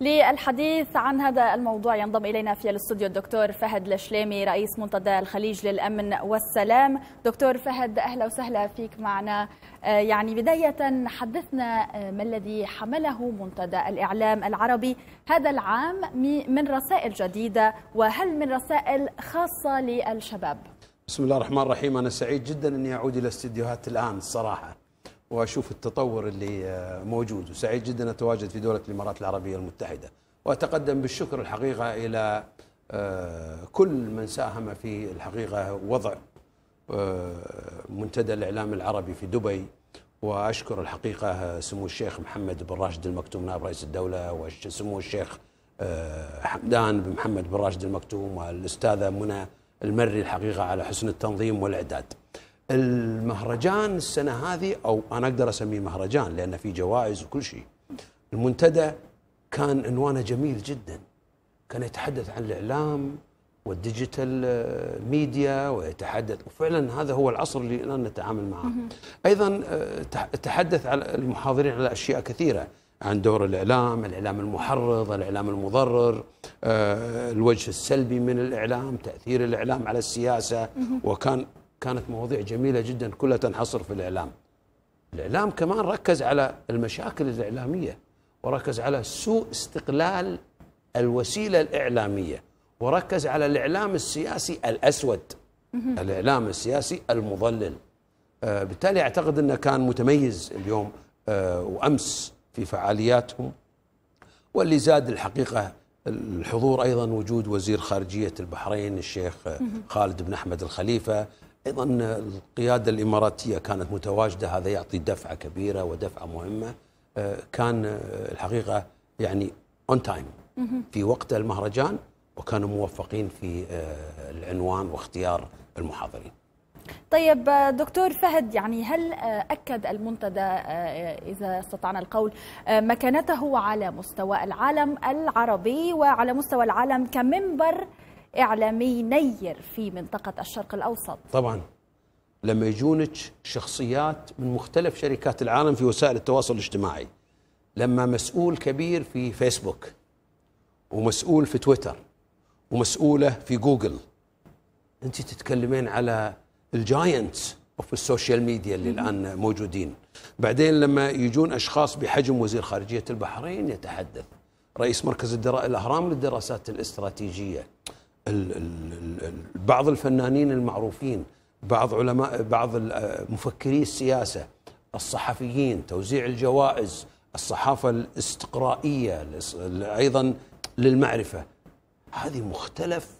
للحديث عن هذا الموضوع ينضم إلينا في الاستوديو الدكتور فهد الشليمي رئيس منتدى الخليج للأمن والسلام دكتور فهد أهلا وسهلا فيك معنا آه، يعني بداية حدثنا آه، ما الذي حمله منتدى الإعلام العربي هذا العام من رسائل جديدة وهل من رسائل خاصة للشباب؟ بسم الله الرحمن الرحيم أنا سعيد جدا أني أعود إلى استديوهات الآن الصراحة واشوف التطور اللي آه، موجود وسعيد جدا اتواجد في دوله الامارات العربيه المتحده واتقدم بالشكر الحقيقه الى آه، كل من ساهم في الحقيقه وضع آه، منتدى الاعلام العربي في دبي واشكر الحقيقه سمو الشيخ محمد بن راشد المكتوم نائب رئيس الدوله وسمو الشيخ حمدان بن محمد بن راشد المكتوم والاستاذه منى المري الحقيقه على حسن التنظيم والاعداد. المهرجان السنه هذه او انا اقدر اسميه مهرجان لان في جوائز وكل شيء المنتدى كان عنوانه جميل جدا كان يتحدث عن الاعلام والديجيتال آه، ميديا ويتحدث وفعلا هذا هو العصر اللي الان نتعامل معه ايضا آه، تحدث على المحاضرين على اشياء كثيره عن دور الاعلام، الاعلام المحرض، الاعلام المضرر، آه، الوجه السلبي من الاعلام، تاثير الاعلام على السياسه وكان كانت مواضيع جميلة جدا كلها تنحصر في الإعلام الإعلام كمان ركز على المشاكل الإعلامية وركز على سوء استقلال الوسيلة الإعلامية وركز على الإعلام السياسي الأسود الإعلام السياسي المضلل آه بالتالي أعتقد أنه كان متميز اليوم آه وأمس في فعالياتهم واللي زاد الحقيقة الحضور أيضا وجود وزير خارجية البحرين الشيخ آه، خالد بن أحمد الخليفة ايضا القياده الاماراتيه كانت متواجده هذا يعطي دفعه كبيره ودفعه مهمه آه، كان آه، الحقيقه يعني اون تايم في وقت المهرجان وكانوا موفقين في آه، العنوان واختيار المحاضرين. طيب دكتور فهد يعني هل اكد المنتدى اذا استطعنا القول مكانته على مستوى العالم العربي وعلى مستوى العالم كمنبر إعلامي نير في منطقة الشرق الأوسط طبعا لما يجونك شخصيات من مختلف شركات العالم في وسائل التواصل الاجتماعي لما مسؤول كبير في فيسبوك ومسؤول في تويتر ومسؤولة في جوجل أنت تتكلمين على الجاينتس في السوشيال ميديا اللي الآن موجودين بعدين لما يجون أشخاص بحجم وزير خارجية البحرين يتحدث رئيس مركز الأهرام للدراسات الاستراتيجية بعض الفنانين المعروفين بعض علماء بعض مفكري السياسه الصحفيين توزيع الجوائز الصحافه الاستقرائيه ايضا للمعرفه هذه مختلف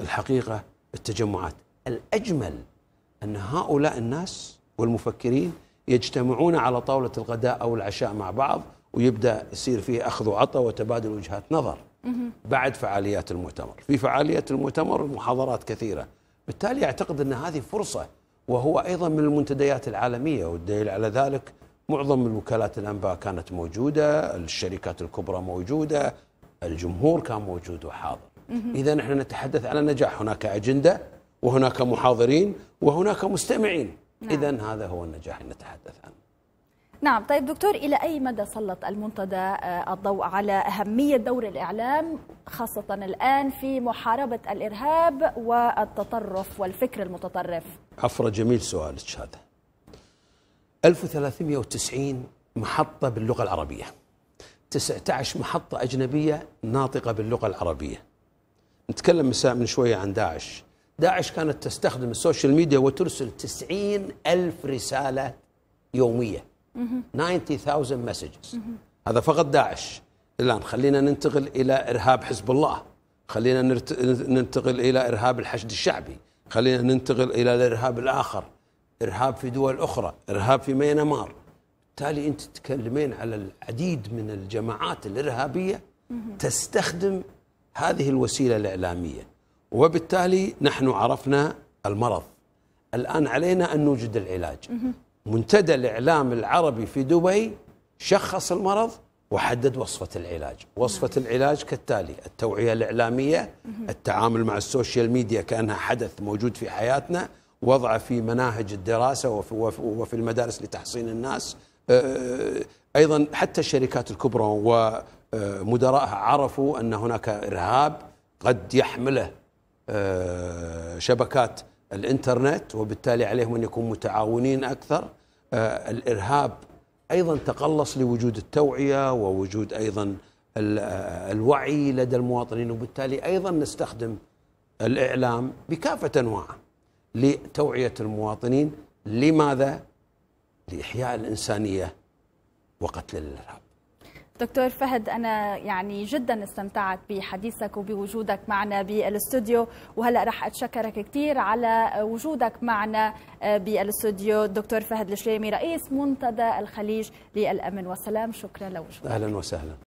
الحقيقه التجمعات الاجمل ان هؤلاء الناس والمفكرين يجتمعون على طاوله الغداء او العشاء مع بعض ويبدا يصير فيه اخذ وعطاء وتبادل وجهات نظر بعد فعاليات المؤتمر، في فعاليات المؤتمر محاضرات كثيره، بالتالي اعتقد ان هذه فرصه وهو ايضا من المنتديات العالميه والدليل على ذلك معظم الوكالات الانباء كانت موجوده، الشركات الكبرى موجوده، الجمهور كان موجود وحاضر. اذا نحن نتحدث على نجاح، هناك اجنده وهناك محاضرين وهناك مستمعين، نعم. اذا هذا هو النجاح اللي نتحدث عنه. نعم طيب دكتور إلى أي مدى سلط المنتدى آه، الضوء على أهمية دور الإعلام خاصة الآن في محاربة الإرهاب والتطرف والفكر المتطرف عفرة جميل سؤالك هذا 1390 محطة باللغة العربية 19 محطة أجنبية ناطقة باللغة العربية نتكلم مساء من شوية عن داعش داعش كانت تستخدم السوشيال ميديا وترسل 90 ألف رسالة يومية 90,000 مسجز هذا فقط داعش الان خلينا ننتقل الى ارهاب حزب الله خلينا ننتقل الى ارهاب الحشد الشعبي خلينا ننتقل الى الارهاب الاخر ارهاب في دول اخرى ارهاب في ميانمار بالتالي انت تتكلمين على العديد من الجماعات الارهابيه تستخدم هذه الوسيله الاعلاميه وبالتالي نحن عرفنا المرض الان علينا ان نوجد العلاج منتدى الإعلام العربي في دبي شخص المرض وحدد وصفة العلاج وصفة نعم. العلاج كالتالي التوعية الإعلامية التعامل مع السوشيال ميديا كأنها حدث موجود في حياتنا وضع في مناهج الدراسة وفي المدارس لتحصين الناس أه، أه، أيضا حتى الشركات الكبرى ومدراءها أه، عرفوا أن هناك إرهاب قد يحمله شبكات الانترنت وبالتالي عليهم ان يكونوا متعاونين اكثر آه، الارهاب ايضا تقلص لوجود التوعيه ووجود ايضا آه، الوعي لدى المواطنين وبالتالي ايضا نستخدم الاعلام بكافه انواعه لتوعيه المواطنين لماذا؟ لاحياء الانسانيه وقتل الارهاب دكتور فهد أنا يعني جدا استمتعت بحديثك وبوجودك معنا بالاستوديو وهلأ رح أتشكرك كثير على وجودك معنا آه، بالاستوديو دكتور فهد الشليمي رئيس منتدى الخليج للأمن والسلام شكرا لوجودك أهلا وسهلا